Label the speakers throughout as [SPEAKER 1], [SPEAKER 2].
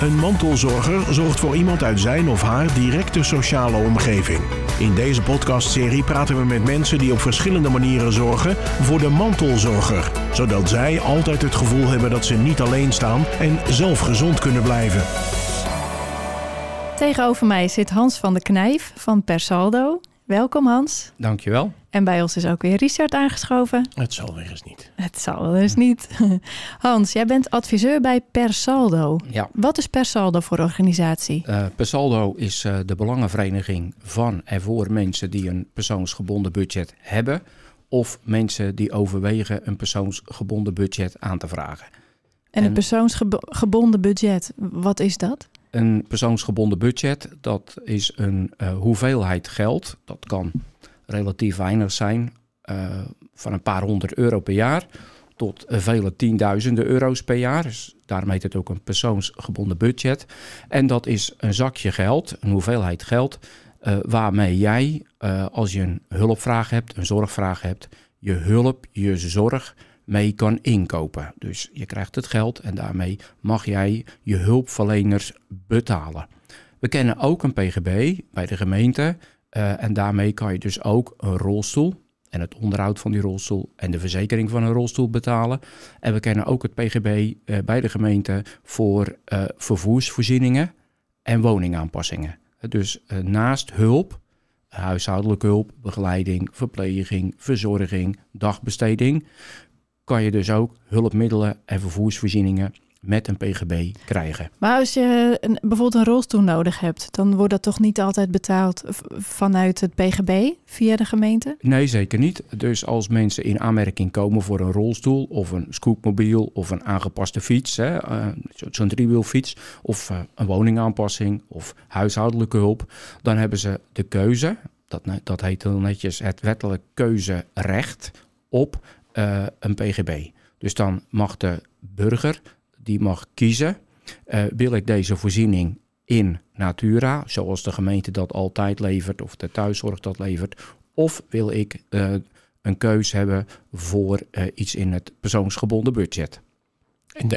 [SPEAKER 1] Een mantelzorger zorgt voor iemand uit zijn of haar directe sociale omgeving. In deze podcastserie praten we met mensen die op verschillende manieren zorgen voor de mantelzorger, zodat zij altijd het gevoel hebben dat ze niet alleen staan en
[SPEAKER 2] zelf gezond kunnen blijven.
[SPEAKER 3] Tegenover mij zit Hans van de Knijf van Persaldo. Welkom Hans. Dankjewel. En bij ons is ook weer Richard aangeschoven.
[SPEAKER 2] Het zal weer eens niet.
[SPEAKER 3] Het zal wel eens niet. Hans, jij bent adviseur bij Persaldo. Ja. Wat is Persaldo voor organisatie?
[SPEAKER 2] Uh, Persaldo is eh, de belangenvereniging van en voor mensen die een persoonsgebonden budget hebben. Of mensen die overwegen een persoonsgebonden budget aan te vragen.
[SPEAKER 3] en een persoonsgebonden budget, wat is dat?
[SPEAKER 2] Een persoonsgebonden budget, dat is een eh, hoeveelheid geld. Dat kan relatief weinig zijn, eh, van een paar honderd euro per jaar tot eh, vele tienduizenden euro's per jaar. Dus daarom heet het ook een persoonsgebonden budget. En dat is een zakje geld, een hoeveelheid geld, uh, waarmee jij, als je een hulpvraag hebt, een zorgvraag hebt, je hulp, je zorg mee kan inkopen. Dus je krijgt het geld en daarmee mag jij je hulpverleners betalen. We kennen ook een PGB bij de gemeente eh, en daarmee kan je dus ook een rolstoel en het onderhoud van die rolstoel en de verzekering van een rolstoel betalen. En we kennen ook het PGB eh, bij de gemeente voor eh, vervoersvoorzieningen en woningaanpassingen. Dus naast hulp, huishoudelijke hulp, begeleiding, verpleging, verzorging, dagbesteding, kan je dus ook hulpmiddelen en vervoersvoorzieningen met een PGB krijgen.
[SPEAKER 3] Maar als je bijvoorbeeld een rolstoel nodig hebt, dan wordt dat toch niet altijd betaald vanuit het PGB via de gemeente?
[SPEAKER 2] Nee, zeker niet. Dus als mensen in aanmerking komen voor een rolstoel of een scootmobiel of een aangepaste fiets, uh, zo'n driewielfiets of eh, een woningaanpassing of huishoudelijke hulp, dan hebben ze de keuze. Dat, dat heet dan netjes het wettelijk keuzerecht op eh, een PGB. Dus dan mag de burger, die mag kiezen, eh, wil ik deze voorziening in natura, zoals de gemeente dat altijd levert of de thuiszorg dat levert, of wil ik eh, een keus hebben voor iets in het persoonsgebonden budget.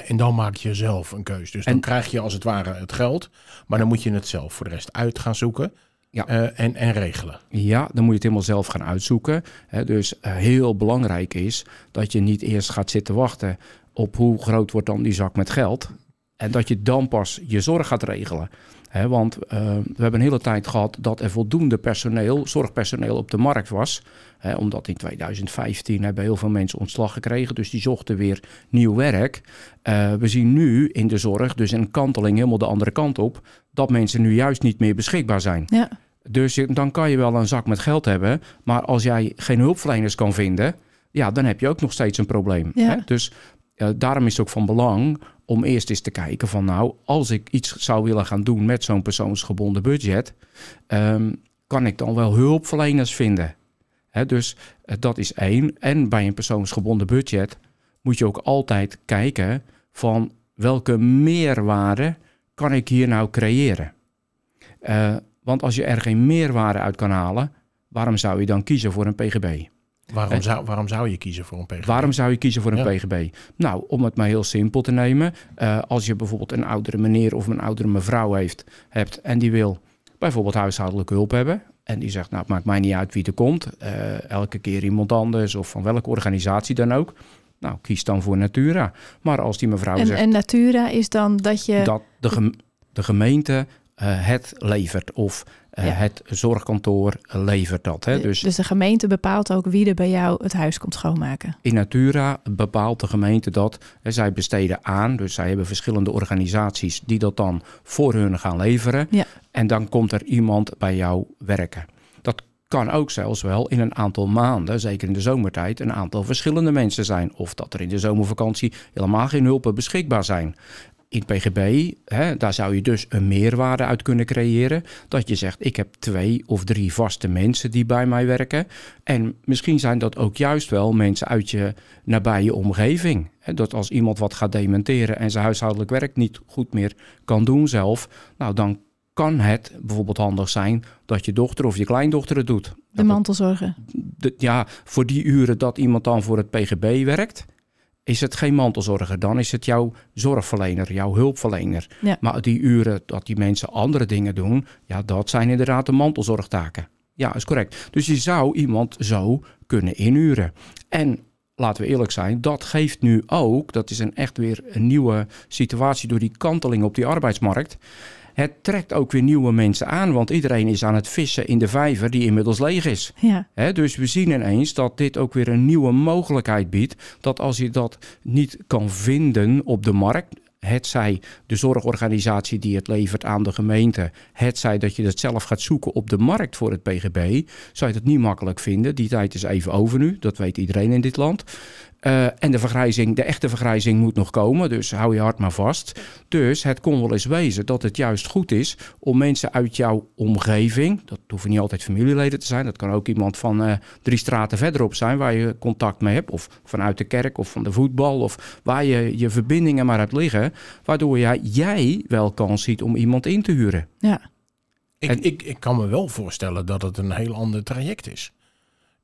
[SPEAKER 1] En, dan maak je zelf een keus. Dus dan krijg je als het ware het geld, maar dan moet je het zelf voor de rest uit gaan zoeken ja.
[SPEAKER 2] Eh, en, en regelen. Ja, dan moet je het helemaal zelf gaan uitzoeken. dus eh, heel belangrijk is dat je niet eerst gaat zitten wachten op hoe groot wordt dan die zak met geld. En dat je dan pas je zorg gaat regelen want eh, we hebben een hele tijd gehad dat er voldoende personeel, zorgpersoneel op de markt was. omdat in 2015 hebben heel veel mensen ontslag gekregen, dus die zochten weer nieuw werk. Eh, we zien nu in de zorg, dus een kanteling helemaal de andere kant op, dat mensen nu juist niet meer beschikbaar zijn. Ja. Dus dan kan je wel een zak met geld hebben, maar als jij geen hulpverleners kan vinden, ja, dan heb je ook nog steeds een probleem. Ja. dus eh, daarom is het ook van belang om eerst eens te kijken van nou, als ik iets zou willen gaan doen met zo'n persoonsgebonden budget, ehm, kan ik dan wel hulpverleners vinden. dus eh, dat is één. En bij een persoonsgebonden budget moet je ook altijd kijken van welke meerwaarde kan ik hier nou creëren. Eh, want als je er geen meerwaarde uit kan halen, waarom zou je dan kiezen voor een PGB?
[SPEAKER 1] Waarom, zou, waarom zou je kiezen voor een PGB? Waarom zou je kiezen voor een
[SPEAKER 2] PGB? Nou, om het maar heel simpel te nemen. Eh, als je bijvoorbeeld een oudere meneer of een oudere mevrouw heeft, hebt en die wil bijvoorbeeld huishoudelijke hulp hebben. En die zegt, nou, het maakt mij niet uit wie er komt. Eh, elke keer iemand anders of van welke organisatie dan ook. Nou, kies dan voor Natura. Maar als die mevrouw en, zegt... En
[SPEAKER 3] Natura is dan dat je... Dat
[SPEAKER 2] de, de gemeente eh, het levert of eh, het zorgkantoor levert dat. Hè? Dus, dus
[SPEAKER 3] de gemeente bepaalt ook wie er bij jou het huis komt schoonmaken?
[SPEAKER 2] In Natura bepaalt de gemeente dat. zij besteden aan, dus zij hebben verschillende organisaties die dat dan voor hun gaan leveren. Ja. En dan komt er iemand bij jou werken. Dat kan ook zelfs wel in een aantal maanden, zeker in de zomertijd, een aantal verschillende mensen zijn. Of dat er in de zomervakantie helemaal geen hulpen beschikbaar zijn in PGB, hè, daar zou je dus een meerwaarde uit kunnen creëren. Dat je zegt, ik heb twee of drie vaste mensen die bij mij werken. En misschien zijn dat ook juist wel mensen uit je nabije omgeving. Hè, dat als iemand wat gaat dementeren en zijn huishoudelijk werk niet goed meer kan doen zelf, nou dan kan het bijvoorbeeld handig zijn dat je dochter of je kleindochter het doet.
[SPEAKER 3] De mantelzorgen.
[SPEAKER 2] ja, voor die uren dat iemand dan voor het PGB werkt is het geen mantelzorger. Dan is het jouw zorgverlener, jouw hulpverlener. Maar die uren dat die mensen andere dingen doen, ja, dat zijn inderdaad de mantelzorgtaken. Ja, is correct. Dus je zou iemand zo kunnen inuren. En laten we eerlijk zijn, dat geeft nu ook, dat is een echt weer een nieuwe situatie door die kanteling op die arbeidsmarkt het trekt ook weer nieuwe mensen aan, want iedereen is aan het vissen in de vijver die inmiddels leeg is. dus we zien ineens dat dit ook weer een nieuwe mogelijkheid biedt. Dat als je dat niet kan vinden op de markt, het zij de zorgorganisatie die het levert aan de gemeente, het zij dat je dat zelf gaat zoeken op de markt voor het PGB, zou je dat niet makkelijk vinden. Die tijd is even over nu, dat weet iedereen in dit land. Eh, en de vergrijzing, de echte vergrijzing moet nog komen, dus hou je hart maar vast. Dus het kon wel eens wezen dat het juist goed is om mensen uit jouw omgeving, dat hoeven niet altijd familieleden te zijn, dat kan ook iemand van eh, drie straten verderop zijn waar je contact mee hebt, of vanuit de kerk of van de voetbal, of waar je je verbindingen maar hebt liggen, waardoor jij, jij wel kans ziet om iemand in te huren.
[SPEAKER 1] Ja. Ik, ik, ik kan me wel voorstellen dat het een heel ander traject is.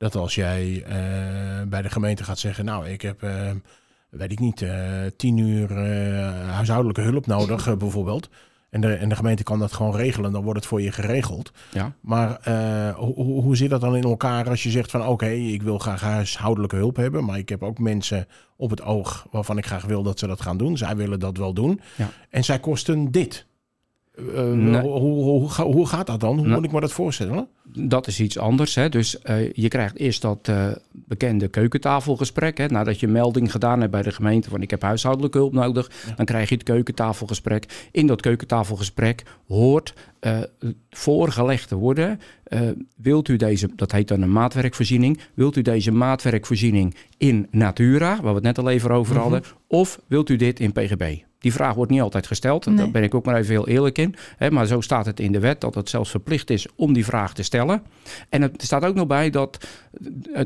[SPEAKER 1] Dat als jij eh, bij de gemeente gaat zeggen, nou ik heb, eh, weet ik niet, eh, tien uur huishoudelijke hulp nodig bijvoorbeeld. En de, en de gemeente kan dat gewoon regelen, dan wordt het voor je geregeld. Ja. Maar hoe, hoe zit dat dan in elkaar als je zegt van oké, ik wil graag huishoudelijke hulp hebben, maar ik heb ook mensen op het oog waarvan ik graag wil dat ze dat gaan doen. Zij willen dat wel doen. Ja. En zij kosten dit. Eh, hoe, hoe, hoe, hoe, gaat dat dan? Hoe moet ik
[SPEAKER 2] me dat voorstellen? Dat is iets anders. Hè? Dus eh, je krijgt eerst dat eh, bekende keukentafelgesprek. Hè? Nadat je melding gedaan hebt bij de gemeente van ik heb huishoudelijke hulp nodig. Dan krijg je het keukentafelgesprek. In dat keukentafelgesprek hoort voorgelegd te worden. wilt u deze, dat heet dan een maatwerkvoorziening. Wilt u deze maatwerkvoorziening in Natura, waar we het net al even over mhm. hadden. Of wilt u dit in PGB? Die vraag wordt niet altijd gesteld. Nee. Daar ben ik ook maar even heel eerlijk in. Hè, maar zo staat het in de wet dat het zelfs verplicht is om die vraag te stellen. En het staat ook nog bij dat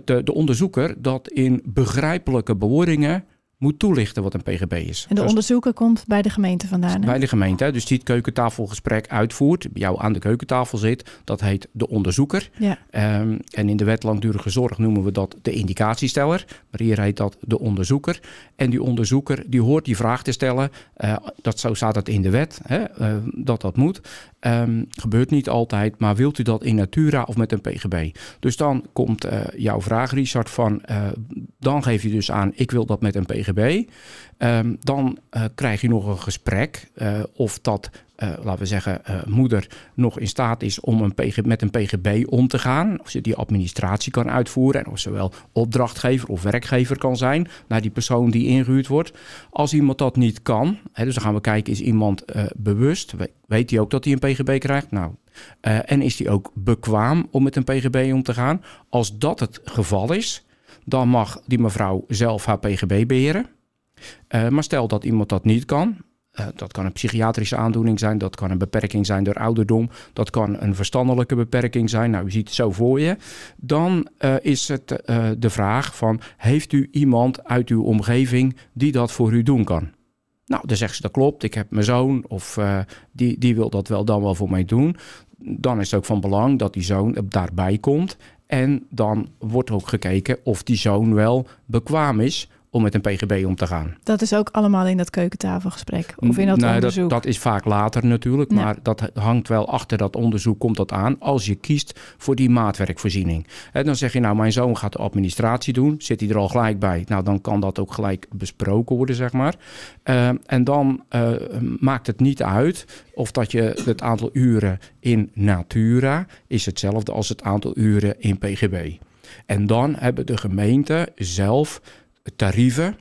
[SPEAKER 2] de, de onderzoeker dat in begrijpelijke bewoordingen moet toelichten wat een PGB is. En de dus-
[SPEAKER 3] onderzoeker komt bij de gemeente vandaan? Bij
[SPEAKER 2] de gemeente, dus die het keukentafelgesprek uitvoert, jou aan de keukentafel zit, dat heet de onderzoeker. Ja. Ehm, en in de wet langdurige zorg noemen we dat de indicatiesteller, maar hier heet dat de onderzoeker. En die onderzoeker die hoort die vraag te stellen, eh, dat zo staat het in de wet, hè, ehm, dat dat moet. Ehm, gebeurt niet altijd, maar wilt u dat in Natura of met een PGB? Dus dan komt eh, jouw vraag, Richard, van eh, dan geef je dus aan, ik wil dat met een PGB. Ehm, dan eh, krijg je nog een gesprek of dat eh, laten we zeggen, uh, moeder nog in staat is om een PG, met een PGB om te gaan. Of ze die administratie kan uitvoeren en of ze wel opdrachtgever of werkgever kan zijn naar die persoon die ingehuurd wordt. Als iemand dat niet kan, hè, dus dan gaan we kijken, is iemand eh, bewust? Weet hij ook dat hij een PGB krijgt? Nou, en is hij ook bekwaam om met een PGB om te gaan? Als dat het geval is, dan mag die mevrouw zelf haar PGB beheren. maar stel dat iemand dat niet kan, eh, dat kan een psychiatrische aandoening zijn, dat kan een beperking zijn door ouderdom, dat kan een verstandelijke beperking zijn. Nou, u ziet het zo voor je. Dan eh, is het eh, de vraag van, heeft u iemand uit uw omgeving die dat voor u doen kan? Nou, dan zegt ze dat klopt, ik heb mijn zoon of die, die wil dat wel dan wel voor mij doen. Dan is het ook van belang dat die zoon daarbij komt. En dan wordt ook gekeken of die zoon wel bekwaam is om met een PGB om te gaan.
[SPEAKER 3] Dat is ook allemaal in dat keukentafelgesprek of in dat
[SPEAKER 2] onderzoek? Dat, dat is vaak later natuurlijk, maar dat hangt wel achter dat onderzoek komt dat aan. Als je kiest voor die maatwerkvoorziening. En dan zeg je nou, mijn zoon gaat de administratie doen. Zit hij er al gelijk bij? Nou, dan kan dat ook gelijk besproken worden, zeg maar. Ehm, en dan eh, maakt het niet uit of dat je het aantal uren in Natura is hetzelfde als het aantal uren in PGB. En dan hebben de gemeenten zelf tarieven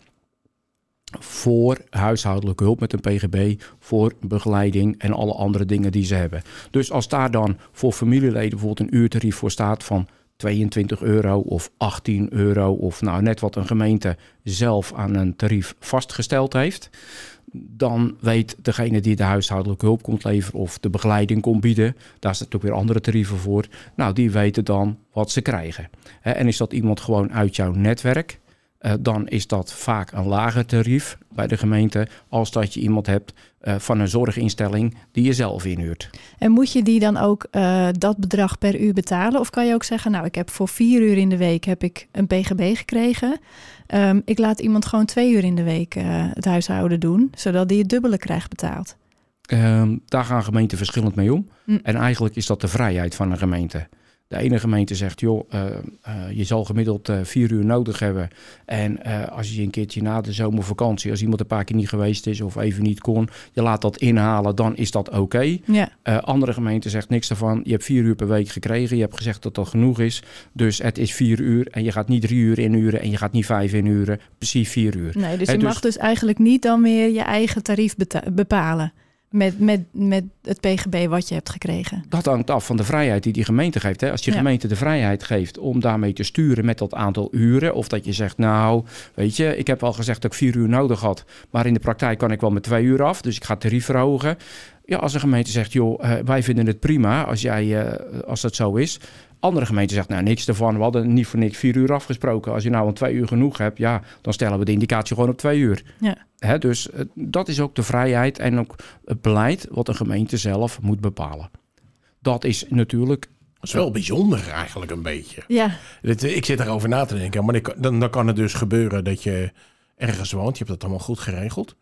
[SPEAKER 2] voor huishoudelijke hulp met een PGB, voor begeleiding en alle andere dingen die ze hebben. Dus als daar dan voor familieleden bijvoorbeeld een uurtarief voor staat van 22 euro of 18 euro of nou net wat een gemeente zelf aan een tarief vastgesteld heeft, dan weet degene die de huishoudelijke hulp komt leveren of de begeleiding komt bieden, daar zitten ook weer andere tarieven voor, nou die weten dan wat ze krijgen. En is dat iemand gewoon uit jouw netwerk? Eh, dan is dat vaak een lager tarief bij de gemeente als dat je iemand hebt eh, van een zorginstelling die je zelf inhuurt.
[SPEAKER 3] En moet je die dan ook eh, dat bedrag per uur betalen? Of kan je ook zeggen, nou ik heb voor vier uur in de week heb ik een pgb gekregen. Ehm, ik laat iemand gewoon twee uur in de week het huishouden doen, zodat die het dubbele krijgt betaald.
[SPEAKER 2] Ehm, daar gaan gemeenten verschillend mee om. Mm. En eigenlijk is dat de vrijheid van een gemeente. De ene gemeente zegt, joh, eh, eh, je zal gemiddeld eh, vier uur nodig hebben. En als je een keertje na de zomervakantie, als iemand een paar keer niet geweest is of even niet kon, je laat dat inhalen, dan is dat oké. andere gemeente zegt niks ervan. Je hebt vier uur per week gekregen. Je hebt gezegd dat dat genoeg is. Dus het is vier uur en je gaat niet drie uur inuren en je gaat niet vijf inuren. Precies vier uur. Nee, dus je dus mag dus
[SPEAKER 3] eigenlijk niet dan meer je eigen tarief bepalen met, met, met het PGB wat je hebt gekregen?
[SPEAKER 2] Dat hangt af van de vrijheid die die gemeente geeft. Hè. Als je gemeente de vrijheid geeft om daarmee te sturen met dat aantal uren. Of dat je zegt, nou, weet je, ik heb al gezegd dat ik vier uur nodig had. Maar in de praktijk kan ik wel met twee uur af. Dus ik ga het tarief verhogen. Ja, als een gemeente zegt, joh, eh, wij vinden het prima als, jij, eh, als dat zo is. Andere gemeente zegt, nou niks ervan, we hadden niet voor niks vier uur afgesproken. Als je nou een twee uur genoeg hebt, ja, dan stellen we de indicatie gewoon op twee uur. Ja. Hè, dus eh, dat is ook de vrijheid en ook het beleid wat een gemeente zelf moet bepalen. Dat is natuurlijk dat is wel bijzonder
[SPEAKER 1] eigenlijk een beetje.
[SPEAKER 2] Ja. Eh, ik zit erover na te denken, maar dan, kan het dus gebeuren
[SPEAKER 1] dat je ergens woont, je hebt dat allemaal goed geregeld.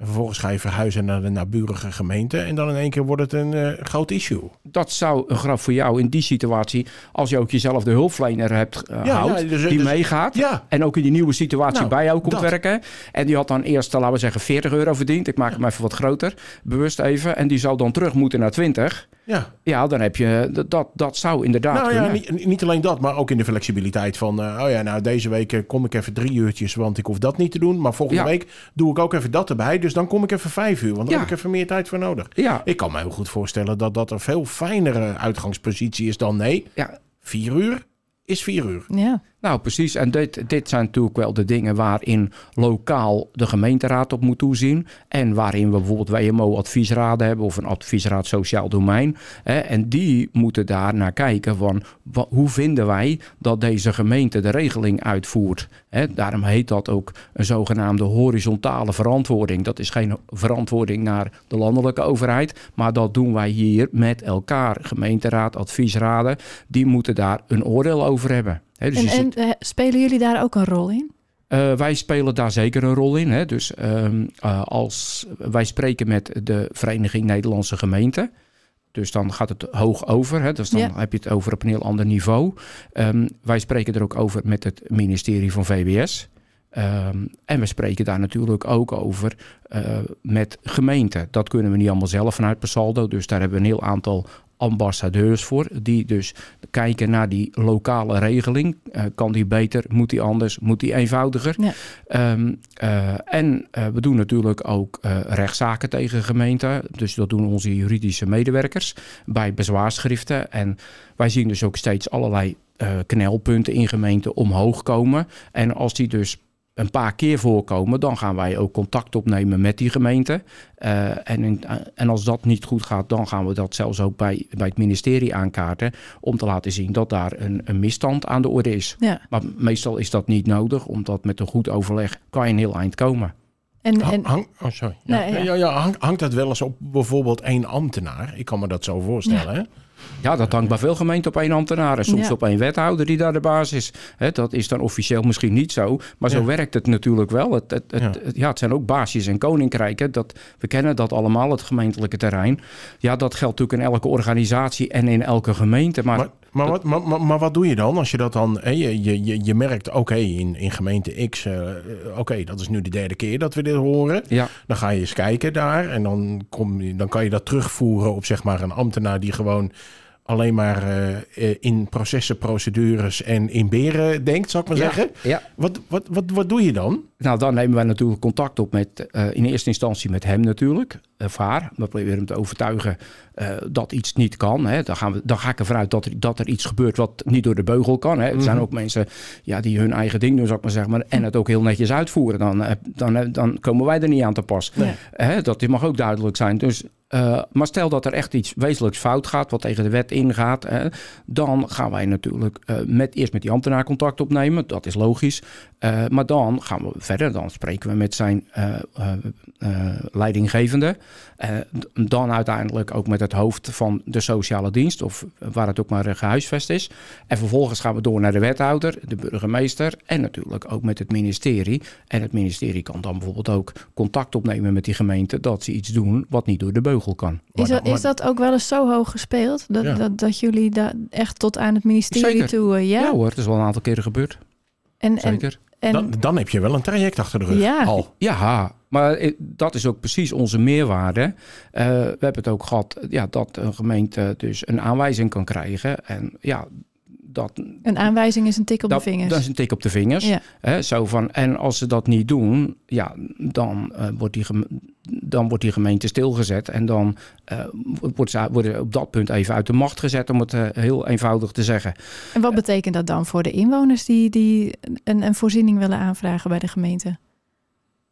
[SPEAKER 1] En vervolgens ga je verhuizen naar de
[SPEAKER 2] naburige gemeente. En dan in één keer wordt het een eh, groot issue. Dat zou een grap voor jou in die situatie. Als je ook jezelf de hulpverlener hebt uh, houdt, dus- die dus- meegaat. En ook in die nieuwe situatie nou, bij jou komt werken. En die had dan eerst, eh, laten we zeggen, 40 euro verdiend. Ik maak hem even wat groter. Bewust even. En die zou dan terug moeten naar 20. Ja. ja, dan heb je dat, dat zou inderdaad. Nou ja, niet,
[SPEAKER 1] niet, alleen dat, maar ook in de flexibiliteit van. Eh, oh ja, nou deze week eh, kom ik even drie uurtjes, want ik hoef dat niet te doen. Maar volgende week doe ik ook even dat erbij. Dus dan kom ik even vijf uur, want dan heb ik even meer tijd voor nodig. Ja. Ik kan me heel goed voorstellen dat dat een veel fijnere uitgangspositie is dan nee. Ja. Vier uur is vier uur.
[SPEAKER 2] Ja. Nou, precies. En dit, dit zijn natuurlijk wel de dingen waarin lokaal de gemeenteraad op moet toezien. En waarin we bijvoorbeeld WMO-adviesraden hebben of een adviesraad sociaal domein. Hè, en die moeten daar naar kijken van hoe vinden wij dat deze gemeente de regeling uitvoert. Hè, daarom heet dat ook een zogenaamde horizontale verantwoording. Dat is geen verantwoording naar de landelijke overheid, maar dat doen wij hier met elkaar. Gemeenteraad, adviesraden, die moeten daar een oordeel over hebben. Dus en,
[SPEAKER 3] eh, spelen jullie daar ook een rol in?
[SPEAKER 2] Eh, wij spelen daar zeker een rol in. Hè. Dus ehm, eh, als wij spreken met de Vereniging Nederlandse Gemeenten. Dus dan gaat het hoog over. Hè. Dus dan heb je het over op een heel ander niveau. Ehm, wij spreken er ook over met het ministerie van VWS. Ehm, en we spreken daar natuurlijk ook over met gemeenten. Dat kunnen we niet allemaal zelf vanuit Pasaldo. Dus daar hebben we een heel aantal ambassadeurs voor. Die dus kijken naar die lokale regeling. Eh, kan die beter? Moet die anders? Moet die eenvoudiger? Ehm, eh, en eh, we doen natuurlijk ook rechtszaken tegen gemeenten. Dus dat doen onze juridische medewerkers bij bezwaarschriften. En wij zien dus ook steeds allerlei knelpunten in gemeenten omhoog komen. En als die dus een paar keer voorkomen, dan gaan wij ook contact opnemen met die gemeente. Eh, en, eh, en als dat niet goed gaat, dan gaan we dat zelfs ook bij, bij het ministerie aankaarten. Om te laten zien dat daar een, een misstand aan de orde is. Maar meestal is dat niet nodig, omdat met een goed overleg kan je een heel eind komen.
[SPEAKER 3] En, en... Hang,
[SPEAKER 2] oh sorry. Ja. ja. ja, hangt, hangt dat wel eens op bijvoorbeeld één ambtenaar? Ik kan me dat zo voorstellen. Hè? Ja, dat hangt bij veel gemeenten op één ambtenaar en soms op één wethouder die daar de baas is. dat is dan officieel misschien niet zo, maar zo werkt het natuurlijk wel. Het, het, ja. het zijn ook baasjes en koninkrijken. Dat, we kennen dat allemaal, het gemeentelijke terrein. Ja, dat geldt natuurlijk in elke organisatie en in elke gemeente. maar
[SPEAKER 1] maar, wat, maar, maar, wat doe je dan als je dat dan... je, je, je merkt, oké, in, in gemeente X... Eh, eh, oké, dat is nu de derde keer dat we dit horen. Dan ga je eens kijken daar. En dan, kom, dan kan je dat terugvoeren op zeg maar een ambtenaar die gewoon alleen maar eh,
[SPEAKER 2] in processen, procedures en in beren denkt, zou ik maar zeggen. Ja. Wat, wat, wat, wat doe je dan? Nou, dan nemen wij natuurlijk contact op met, eh, in eerste instantie met hem natuurlijk, of eh, haar. We proberen hem te overtuigen eh, dat iets niet kan. Hè. Dan, gaan we, dan ga ik ervan uit dat er, dat er iets gebeurt wat niet door de beugel kan. Hè. Er zijn mhm. ook mensen ja, die hun eigen ding doen, zou ik maar zeggen, en het ook heel netjes uitvoeren. Dan, dan, dan komen wij er niet aan te pas. Hè, dat mag ook duidelijk zijn. Dus maar stel dat er echt iets wezenlijks fout gaat, wat tegen de wet ingaat, hè, dan gaan wij natuurlijk met, eerst met die ambtenaar contact opnemen. Dat is logisch. maar dan gaan we dan spreken we met zijn eh, eh, eh, leidinggevende. dan uiteindelijk ook met het hoofd van de sociale dienst of waar het ook maar gehuisvest is. En vervolgens gaan we door naar de wethouder, de burgemeester en natuurlijk ook met het ministerie. En het ministerie kan dan bijvoorbeeld ook contact opnemen met die gemeente dat ze iets doen wat niet door de beugel kan. Is dat, is dat
[SPEAKER 3] ook wel eens zo hoog gespeeld? Dat, dat, dat jullie daar echt tot aan het ministerie toe... ja? ja hoor,
[SPEAKER 2] het is wel een aantal keren gebeurd. En, Zeker. En en... Dan, heb je wel een traject achter de rug ja. al. Ja, maar dat is ook precies onze meerwaarde. Eh, we hebben het ook gehad ja, dat een gemeente dus een aanwijzing kan krijgen. En ja, dat,
[SPEAKER 3] een aanwijzing is een tik op de vingers. Dat is
[SPEAKER 2] een tik op de vingers. Ja. Hè, zo van, en als ze dat niet doen, ja, dan eh, wordt die, dan wordt die gemeente stilgezet. En dan eh, wordt ze, worden ze op dat punt even uit de macht gezet, om het eh, heel eenvoudig te zeggen.
[SPEAKER 3] En wat betekent dat dan voor de inwoners die, die een, een voorziening willen aanvragen bij de gemeente?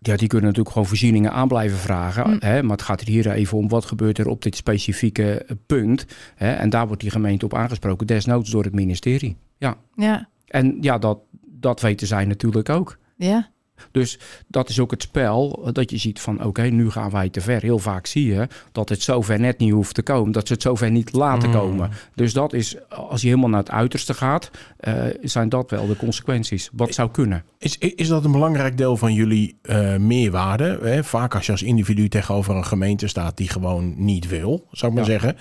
[SPEAKER 2] Ja, die kunnen natuurlijk gewoon voorzieningen aan blijven vragen. Mm. Hè? Maar het gaat hier even om wat gebeurt er op dit specifieke eh, punt. Hè? En daar wordt die gemeente op aangesproken, desnoods door het ministerie. Ja. ja. En ja, dat, dat weten zij natuurlijk ook. Ja. Dus dat is ook het spel eh, dat je ziet van oké, nu gaan wij te ver. Heel vaak zie je dat het zover net niet hoeft te komen, dat ze het zover niet laten mm. komen. Dus dat is, als je helemaal naar het uiterste gaat, eh, zijn dat wel de consequenties. Wat zou kunnen. Is, is dat een
[SPEAKER 1] belangrijk deel van jullie eh, meerwaarde? Hè? Vaak als je als individu tegenover een gemeente staat die gewoon niet wil, zou ik maar zeggen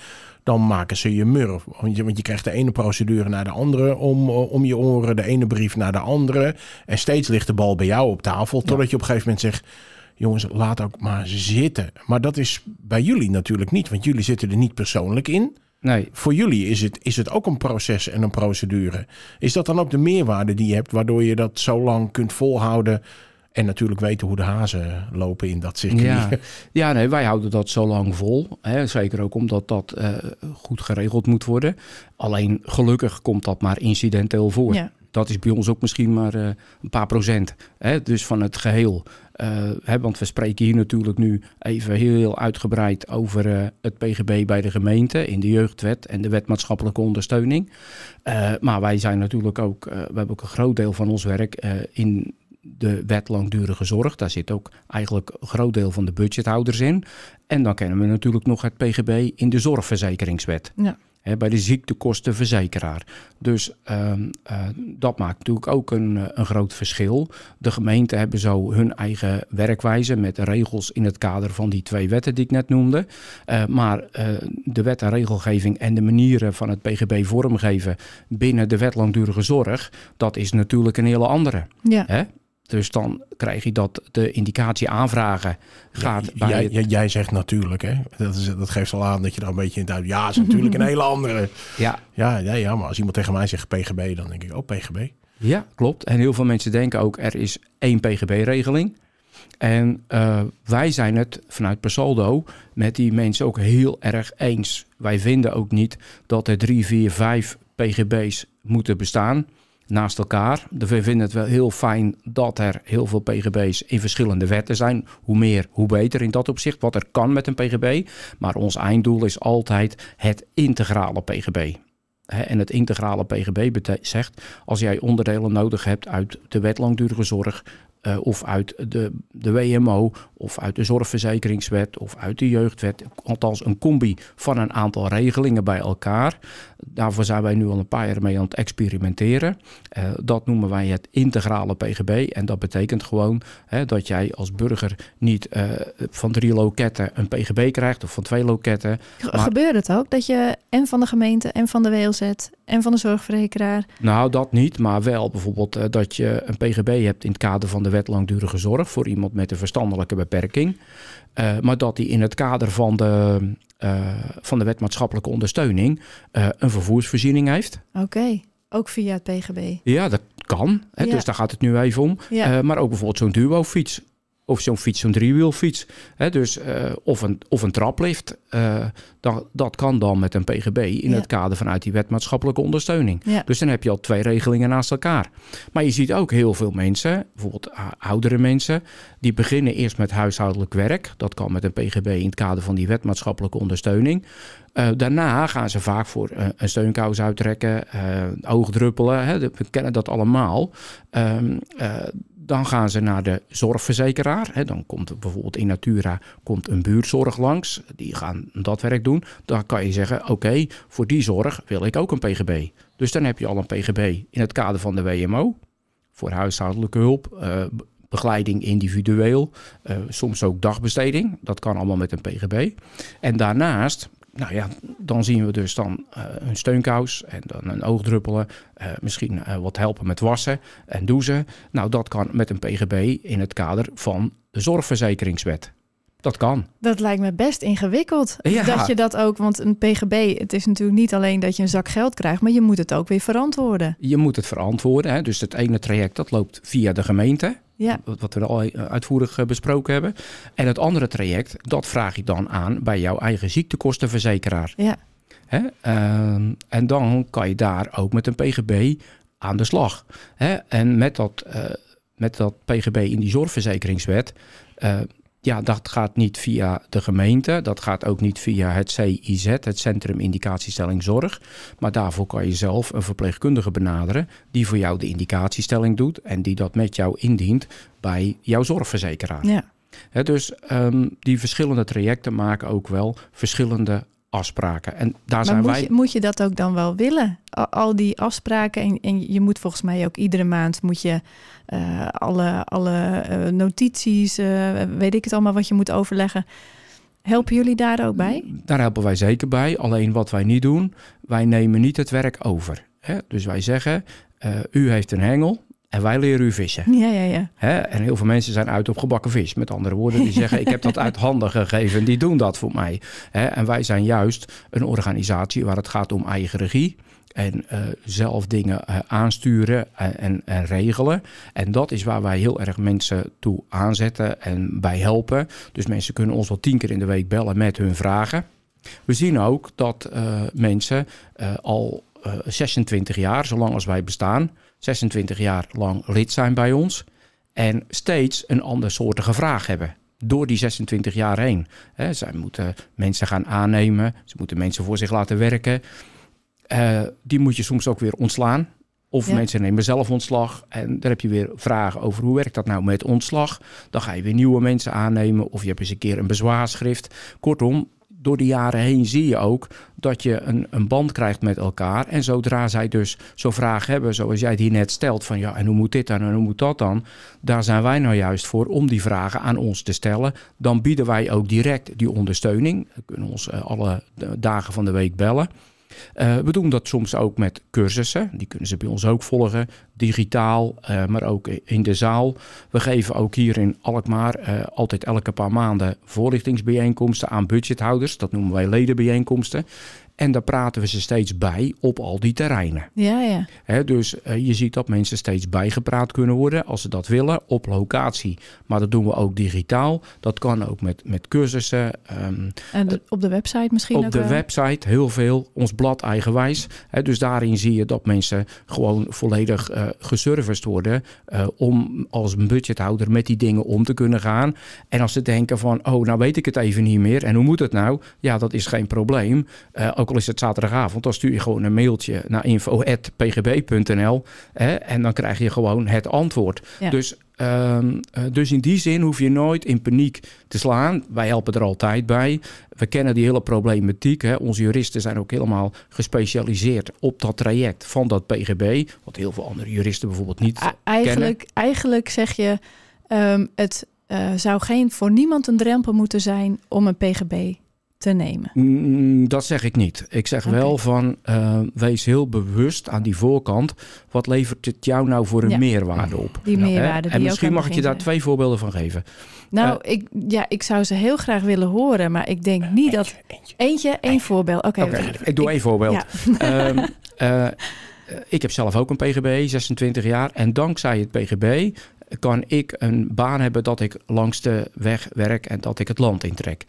[SPEAKER 1] dan maken ze je murf. Want je, want je krijgt de ene procedure naar de andere om, eh, om je oren, de ene brief naar de andere. En steeds ligt de bal bij jou op tafel, totdat je op een gegeven moment zegt jongens, laat ook maar zitten. Maar dat is bij jullie natuurlijk niet, want jullie zitten er niet persoonlijk in. Nee. Voor jullie is het, is het ook een proces en een procedure. Is dat dan ook de meerwaarde die je hebt, waardoor je dat zo lang kunt volhouden en natuurlijk weten hoe de hazen lopen in dat circuit. Ja,
[SPEAKER 2] ja nee, wij houden dat zo lang vol. Hè. Zeker ook omdat dat eh, goed geregeld moet worden. Alleen gelukkig komt dat maar incidenteel voor. Dat is bij ons ook misschien maar eh, een paar procent. Hè, dus van het geheel. Uh, hè, want we spreken hier natuurlijk nu even heel, heel uitgebreid over het PGB bij de gemeente in de jeugdwet en de wet maatschappelijke ondersteuning. maar wij zijn natuurlijk ook, we hebben ook een groot deel van ons werk in de wet langdurige zorg. Daar zit ook eigenlijk een groot deel van de budgethouders in. En dan kennen we natuurlijk nog het PGB in de zorgverzekeringswet. Ja. bij de ziektekostenverzekeraar. Dus ehm, eh, dat maakt natuurlijk ook een, een groot verschil. De gemeenten hebben zo hun eigen werkwijze met regels in het kader van die twee wetten die ik net noemde. Eh, maar eh, de wet en regelgeving en de manieren van het PGB vormgeven binnen de wet langdurige zorg, dat is natuurlijk een hele andere. Ja. Dus dan krijg je dat de indicatie aanvragen gaat bij... Jij, jij, zegt natuurlijk, hè?
[SPEAKER 1] Dat, is, dat geeft al aan dat je dan een beetje in het Ja, is natuurlijk een hele andere. Ja. Ja, ja, ja, maar als iemand tegen mij zegt PGB, dan denk ik, oh, PGB.
[SPEAKER 2] Ja, klopt. En heel veel mensen denken ook, er is één PGB-regeling. En eh, wij zijn het vanuit Persaldo met die mensen ook heel erg eens. Wij vinden ook niet dat er drie, vier, vijf PGB's moeten bestaan naast elkaar. De we vinden het wel heel fijn dat er heel veel pgb's in verschillende wetten zijn. Hoe meer, hoe beter in dat opzicht, wat er kan met een pgb. Maar ons einddoel is altijd het integrale pgb. En het integrale pgb zegt, als jij onderdelen nodig hebt uit de wet langdurige zorg, eh, of uit de, de WMO, of uit de zorgverzekeringswet, of uit de jeugdwet. Althans, een combi van een aantal regelingen bij elkaar. Daarvoor zijn wij nu al een paar jaar mee aan het experimenteren. Eh, dat noemen wij het integrale PGB. En dat betekent gewoon hè, dat jij als burger niet eh, van drie loketten een PGB krijgt of van twee loketten. Maar... Gebeurt
[SPEAKER 3] het ook dat je en van de gemeente en van de WLZ en van de zorgverzekeraar?
[SPEAKER 2] Nou, dat niet, maar wel bijvoorbeeld eh, dat je een PGB hebt in het kader van de wet langdurige zorg voor iemand met een verstandelijke beperking. maar dat die in het kader van de eh, van de wet maatschappelijke ondersteuning eh, een vervoersvoorziening heeft.
[SPEAKER 3] Oké. Ook via het PGB?
[SPEAKER 2] Ja, dat kan. Hè? Dus daar gaat het nu even om. Eh, maar ook bijvoorbeeld zo'n duo-fiets of zo'n fiets, zo'n driewielfiets. Hè, dus, eh, of, een, of een traplift. Uh, dat, dat kan dan met een PGB in het kader vanuit die wet maatschappelijke ondersteuning. Dus dan heb je al twee regelingen naast elkaar. Maar je ziet ook heel veel mensen, bijvoorbeeld oudere mensen, die beginnen eerst met huishoudelijk werk. Dat kan met een PGB in het kader van die wet maatschappelijke ondersteuning. Eh, daarna gaan ze vaak voor een steunkous uittrekken, uh, oogdruppelen. Hè, we kennen dat allemaal. Ehm, dan gaan ze naar de zorgverzekeraar. Hè. Dan komt bijvoorbeeld in Natura komt een buurtzorg langs. Die gaan dat werk doen. Dan kan je zeggen, oké, voor die zorg wil ik ook een PGB. Dus dan heb je al een PGB in het kader van de WMO. Voor huishoudelijke hulp, eh, begeleiding individueel, eh, soms ook dagbesteding. Dat kan allemaal met een PGB. En daarnaast nou ja, dan zien we dus dan eh, een steunkous en dan een oogdruppelen. Eh, misschien eh, wat helpen met wassen en douchen. Nou, dat kan met een PGB in het kader van de zorgverzekeringswet. Dat kan.
[SPEAKER 3] Dat lijkt me best ingewikkeld. Ja. Dat je dat ook, want een PGB, het is natuurlijk niet alleen dat je een zak geld krijgt, maar je moet het ook weer verantwoorden.
[SPEAKER 2] Je moet het verantwoorden. Hè? Dus het ene traject dat loopt via de gemeente. Ja. Wat we al eh, uitvoerig eh, besproken hebben. En het andere traject, dat vraag je dan aan bij jouw eigen ziektekostenverzekeraar. Ja. Hè? Ehm, en dan kan je daar ook met een PGB aan de slag. Hè? En met dat, eh, met dat PGB in die zorgverzekeringswet ja, dat gaat niet via de gemeente. Dat gaat ook niet via het CIZ, het Centrum Indicatiestelling Zorg. Maar daarvoor kan je zelf een verpleegkundige benaderen die voor jou de indicatiestelling doet en die dat met jou indient bij jouw zorgverzekeraar. Ja. dus ehm, die verschillende trajecten maken ook wel verschillende afspraken. En daar zijn moet wij. Je,
[SPEAKER 3] moet je dat ook dan wel willen? Al, die afspraken. En, je moet volgens mij ook iedere maand moet je eh, alle, alle eh, notities, eh, weet ik het allemaal, wat je moet overleggen. Helpen jullie daar ook bij?
[SPEAKER 2] Daar helpen wij zeker bij. Alleen wat wij niet doen, wij nemen niet het werk over. Hè? Dus wij zeggen, u heeft een hengel, en wij leren u vissen. Ja, ja, ja. Hè? En heel veel mensen zijn uit op gebakken vis. Met andere woorden, die zeggen: Ik heb dat uit handen gegeven, die doen dat voor mij. Hè? En wij zijn juist een organisatie waar het gaat om eigen regie. En eh, zelf dingen eh, aansturen en, en, regelen. En dat is waar wij heel erg mensen toe aanzetten en bij helpen. Dus mensen kunnen ons wel tien keer in de week bellen met hun vragen. We zien ook dat eh, mensen al 26 jaar, zolang als wij bestaan, 26 jaar lang lid zijn bij ons en steeds een ander soortige vraag hebben. Door die 26 jaar heen. He, zij moeten mensen gaan aannemen, ze moeten mensen voor zich laten werken. Eh, die moet je soms ook weer ontslaan. Of mensen nemen zelf ontslag en daar heb je weer vragen over hoe werkt dat nou met ontslag. Dan ga je weer nieuwe mensen aannemen of je hebt eens een keer een bezwaarschrift. Kortom, door de jaren heen zie je ook dat je een, een band krijgt met elkaar. En zodra zij dus zo'n vraag hebben, zoals jij die hier net stelt, van ja, en hoe moet dit dan en hoe moet dat dan? Daar zijn wij nou juist voor om die vragen aan ons te stellen. Dan bieden wij ook direct die ondersteuning. We kunnen ons eh, alle dagen van de week bellen. Eh, we doen dat soms ook met cursussen. Die kunnen ze bij ons ook volgen, digitaal, eh, maar ook in de zaal. We geven ook hier in Alkmaar eh, altijd elke paar maanden voorlichtingsbijeenkomsten aan budgethouders. Dat noemen wij ledenbijeenkomsten. En daar praten we ze steeds bij op al die terreinen. Ja, ja. dus eh, je ziet dat mensen steeds bijgepraat kunnen worden als ze dat willen op locatie. Maar dat doen we ook digitaal. Dat kan ook met, met cursussen. Ehm,
[SPEAKER 3] en op de website misschien op ook? Op de
[SPEAKER 2] website heel veel. Ons blad eigenwijs. dus daarin zie je dat mensen gewoon volledig uh, geserviced worden. Eh, om als budgethouder met die dingen om te kunnen gaan. En als ze denken van, oh nou weet ik het even niet meer. En hoe moet het nou? Ja, dat is geen probleem. Uh, is het zaterdagavond, dan stuur je gewoon een mailtje naar info.pgb.nl en dan krijg je gewoon het antwoord. Dus, ehm, eh, dus in die zin hoef je nooit in paniek te slaan. Wij helpen er altijd bij. We kennen die hele problematiek. Hè. Onze juristen zijn ook helemaal gespecialiseerd op dat traject van dat PGB. Wat heel veel andere juristen bijvoorbeeld niet eigenlijk,
[SPEAKER 3] Eigenlijk zeg je, ehm, het eh, zou geen, voor niemand een drempel moeten zijn om een PGB te nemen?
[SPEAKER 2] Mm, mm, dat zeg ik niet. Ik zeg wel van uh, wees heel bewust aan die voorkant. Wat levert het jou nou voor een meerwaarde op? Die meerwaarde. Die en misschien mag ik je daar twee voorbeelden van geven. Nou, eh,
[SPEAKER 3] ik, ja, ik zou ze heel graag willen horen, maar ik denk niet dat. Eentje, één voorbeeld. Oké, ik doe één voorbeeld.
[SPEAKER 2] ik heb zelf ook een PGB, 26 jaar. En dankzij het PGB kan ik een baan hebben dat ik langs de weg werk en dat ik het land intrek.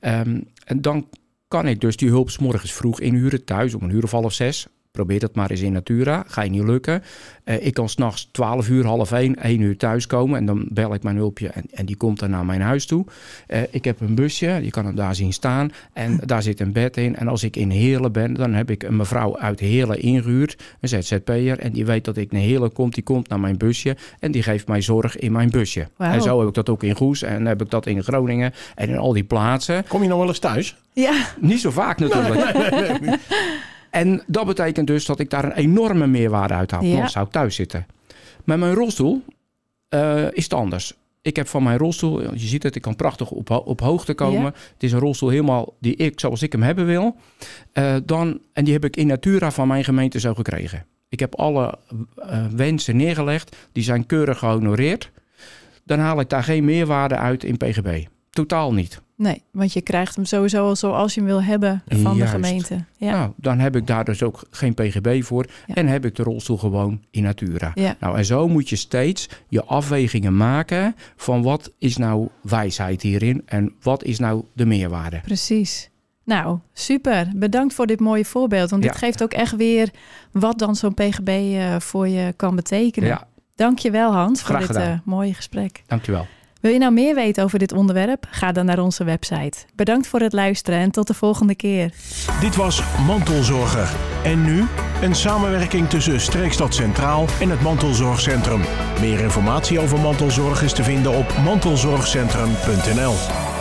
[SPEAKER 2] Ehm, en dan kan ik dus die hulp morgens vroeg inhuren thuis om een uur of half zes. Probeer dat maar eens in Natura. Ga je niet lukken. Eh, ik kan s'nachts 12 uur, half 1, 1 uur thuiskomen. En dan bel ik mijn hulpje en, en die komt dan naar mijn huis toe. Eh, ik heb een busje, je kan hem daar zien staan. En daar zit een bed in. En als ik in Heerlen ben, dan heb ik een mevrouw uit Heerlen ingehuurd. Een ZZP'er. En die weet dat ik naar Heerlen kom. Die komt naar mijn busje. En die geeft mij zorg in mijn busje. En zo heb ik dat ook in Goes. En heb ik dat in Groningen. En in al die plaatsen. Kom je nog wel eens thuis? Ja. Niet zo vaak natuurlijk. En dat betekent dus dat ik daar een enorme meerwaarde uit haal. Ja. Dan zou ik thuis zitten. Maar mijn rolstoel eh, is het anders. Ik heb van mijn rolstoel, je ziet het, ik kan prachtig op, op hoogte komen. Het is een rolstoel helemaal die ik, zoals ik hem hebben wil. Eh, dan, en die heb ik in natura van mijn gemeente zo gekregen. Ik heb alle eh, wensen neergelegd, die zijn keurig gehonoreerd. Dan haal ik daar geen meerwaarde uit in PGB. Totaal niet.
[SPEAKER 3] Nee, want je krijgt hem sowieso al zoals je hem wil hebben van de gemeente.
[SPEAKER 2] Ja. Nou, dan heb ik daar dus ook geen PGB voor en heb ik de rolstoel gewoon in natura. Ja. Nou, en zo moet je steeds je afwegingen maken van wat is nou wijsheid hierin en wat is nou de meerwaarde.
[SPEAKER 3] Precies. Nou, super. Bedankt voor dit mooie voorbeeld. Want dit geeft ook echt weer wat dan zo'n PGB eh, voor je kan betekenen. Ja. Dankjewel Hans voor dit eh, mooie gesprek. Dankjewel. Wil je nou meer weten over dit onderwerp? Ga dan naar onze website. Bedankt voor het luisteren en tot de volgende keer.
[SPEAKER 1] Dit was Mantelzorger. En nu een samenwerking tussen Streekstad Centraal en het Mantelzorgcentrum. Meer informatie over mantelzorg is te
[SPEAKER 2] vinden op mantelzorgcentrum.nl.